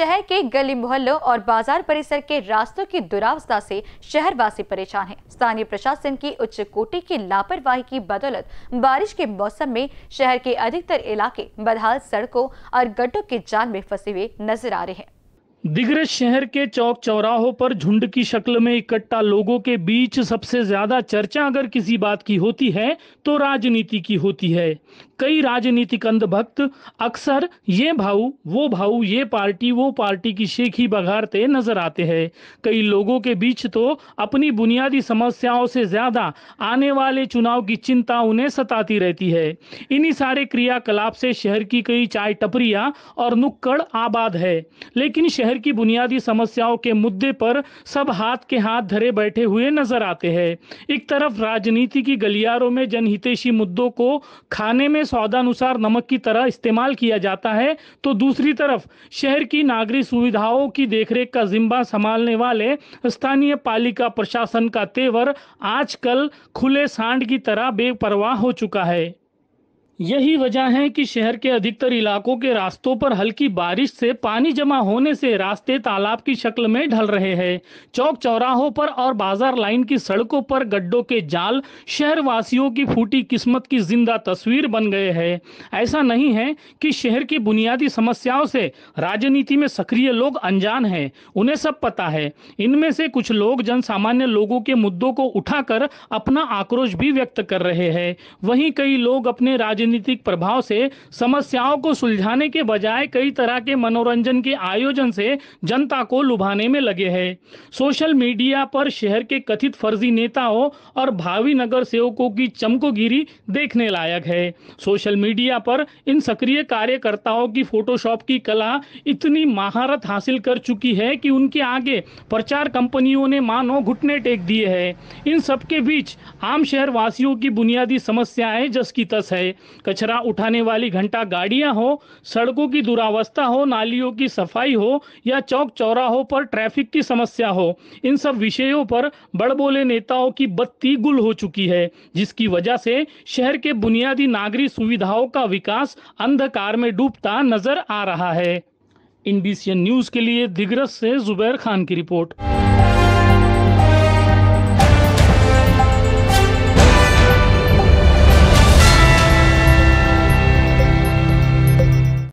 शहर के गली मोहल्लों और बाजार परिसर के रास्तों की दुरावस्था से शहरवासी परेशान हैं। स्थानीय प्रशासन की उच्च कोटि की लापरवाही की बदौलत बारिश के मौसम में शहर के अधिकतर इलाके बदहाल सड़कों और गड्ढों के जाल में फंसे हुए नजर आ रहे हैं दिग्रज शहर के चौक चौराहों पर झुंड की शक्ल में इकट्ठा लोगों के बीच सबसे ज्यादा चर्चा अगर किसी बात की होती है तो राजनीति की होती है कई राजनीतिक अंधभक्त अक्सर ये भाव वो भाव ये पार्टी वो पार्टी की शेखी बघारते नजर आते हैं कई लोगों के बीच तो अपनी बुनियादी समस्याओं से ज्यादा आने वाले चुनाव की चिंता उन्हें सताती रहती है इन्हीं सारे क्रियाकलाप से शहर की कई चाय टपरिया और नुक्कड़ आबाद है लेकिन शहर की बुनियादी समस्याओं के मुद्दे पर सब हाथ के हाथ धरे बैठे हुए नजर आते हैं एक तरफ राजनीति की गलियारों में जनहितेशी मुद्दों को खाने में स्वादानुसार नमक की तरह इस्तेमाल किया जाता है तो दूसरी तरफ शहर की नागरिक सुविधाओं की देखरेख का जिम्मा संभालने वाले स्थानीय पालिका प्रशासन का तेवर आजकल खुले सांड की तरह बेपरवाह हो चुका है यही वजह है कि शहर के अधिकतर इलाकों के रास्तों पर हल्की बारिश से पानी जमा होने से रास्ते तालाब की शक्ल में ढल रहे हैं चौक चौराहों पर और बाजार लाइन की सड़कों पर गड्ढों के जाल शहरवासियों की फूटी किस्मत की जिंदा तस्वीर बन गए हैं ऐसा नहीं है कि शहर की बुनियादी समस्याओं से राजनीति में सक्रिय लोग अनजान है उन्हें सब पता है इनमें से कुछ लोग जन सामान्य लोगों के मुद्दों को उठाकर अपना आक्रोश भी व्यक्त कर रहे हैं वहीं कई लोग अपने राजनीति राजनीतिक प्रभाव से समस्याओं को सुलझाने के बजाय कई तरह के मनोरंजन के आयोजन से जनता को लुभाने में लगे हैं सोशल मीडिया पर शहर के कथित फर्जी नेताओं और भावी नगर सेवकों की चमकोगिरी देखने लायक है सोशल मीडिया पर इन सक्रिय कार्यकर्ताओं की फोटोशॉप की कला इतनी महारत हासिल कर चुकी है कि उनके आगे प्रचार कंपनियों ने मानो घुटने टेक दिए हैं इन सबके बीच आम शहर वासियों की बुनियादी समस्याएं जस की तस है कचरा उठाने वाली घंटा गाड़ियां हो सड़कों की दुरावस्था हो नालियों की सफाई हो या चौक चौराहों पर ट्रैफिक की समस्या हो इन सब विषयों पर बड़बोले नेताओं की बत्ती गुल हो चुकी है जिसकी वजह से शहर के बुनियादी नागरिक सुविधाओं का विकास अंधकार में डूबता नजर आ रहा है इंडीसियन न्यूज के लिए दिग्रस से जुबैर खान की रिपोर्ट